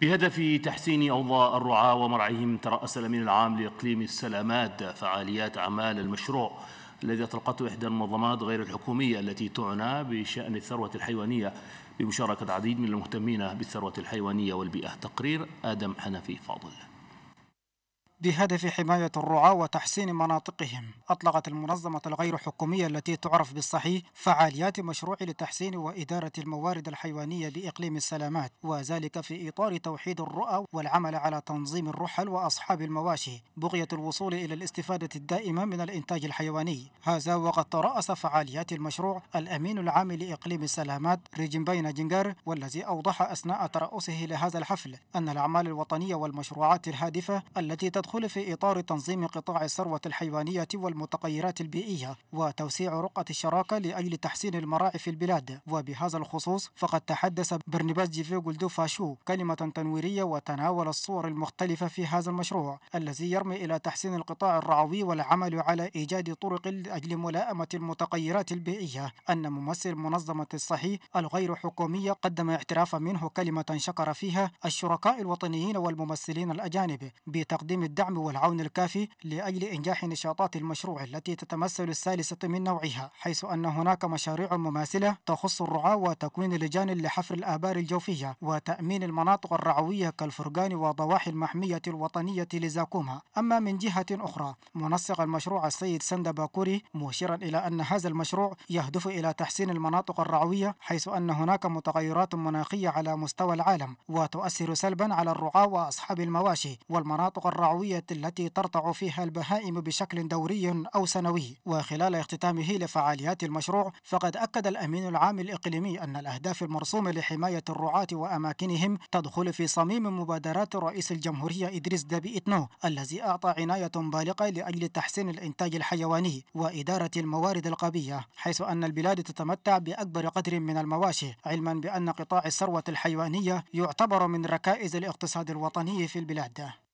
بهدف تحسين أوضاع الرعاة ومرعيهم ترأس الأمين العام لإقليم السلامات فعاليات أعمال المشروع الذي أطلقته إحدى المنظمات غير الحكومية التي تعنى بشأن الثروة الحيوانية بمشاركة العديد من المهتمين بالثروة الحيوانية والبيئة تقرير آدم حنفي فاضل بهدف حماية الرعاة وتحسين مناطقهم أطلقت المنظمة الغير حكومية التي تعرف بالصحي فعاليات مشروع لتحسين وإدارة الموارد الحيوانية بإقليم السلامات وذلك في إطار توحيد الرؤى والعمل على تنظيم الرحل وأصحاب المواشي بغية الوصول إلى الاستفادة الدائمة من الإنتاج الحيواني هذا وقد ترأس فعاليات المشروع الأمين العام لإقليم السلامات ريجن جنجر والذي أوضح أثناء ترأسه لهذا الحفل أن الأعمال الوطنية والمشروعات الهادفة التي المدخول في إطار تنظيم قطاع الثروة الحيوانية والمتغيرات البيئية وتوسيع رقعة الشراكة لأجل تحسين المراعي في البلاد وبهذا الخصوص فقد تحدث برنباس جيفي دو فاشو كلمة تنويرية وتناول الصور المختلفة في هذا المشروع الذي يرمي إلى تحسين القطاع الرعوي والعمل على إيجاد طرق لأجل ملائمة المتغيرات البيئية أن ممثل منظمة الصحي الغير حكومية قدم اعترافا منه كلمة شكر فيها الشركاء الوطنيين والممثلين الأجانب بتقديم الدعم والعون الكافي لأجل إنجاح نشاطات المشروع التي تتمثل الثالثة من نوعها حيث أن هناك مشاريع مماثلة تخص الرعاة وتكوين لجان لحفر الآبار الجوفية وتأمين المناطق الرعوية كالفرقان وضواحي المحمية الوطنية لزاكوما أما من جهة أخرى منسق المشروع السيد سند باكوري مشيرا إلى أن هذا المشروع يهدف إلى تحسين المناطق الرعوية حيث أن هناك متغيرات مناخية على مستوى العالم وتؤثر سلبا على الرعاة وأصحاب المواشي والمناطق الرعوية السنوية التي ترتع فيها البهائم بشكل دوري أو سنوي وخلال اختتامه لفعاليات المشروع فقد أكد الأمين العام الإقليمي أن الأهداف المرسومة لحماية الرعاة وأماكنهم تدخل في صميم مبادرات رئيس الجمهورية إدريس دابي إتنو الذي أعطى عناية بالغة لأجل تحسين الإنتاج الحيواني وإدارة الموارد القبية حيث أن البلاد تتمتع بأكبر قدر من المواشي علما بأن قطاع الثروة الحيوانية يعتبر من ركائز الاقتصاد الوطني في البلاد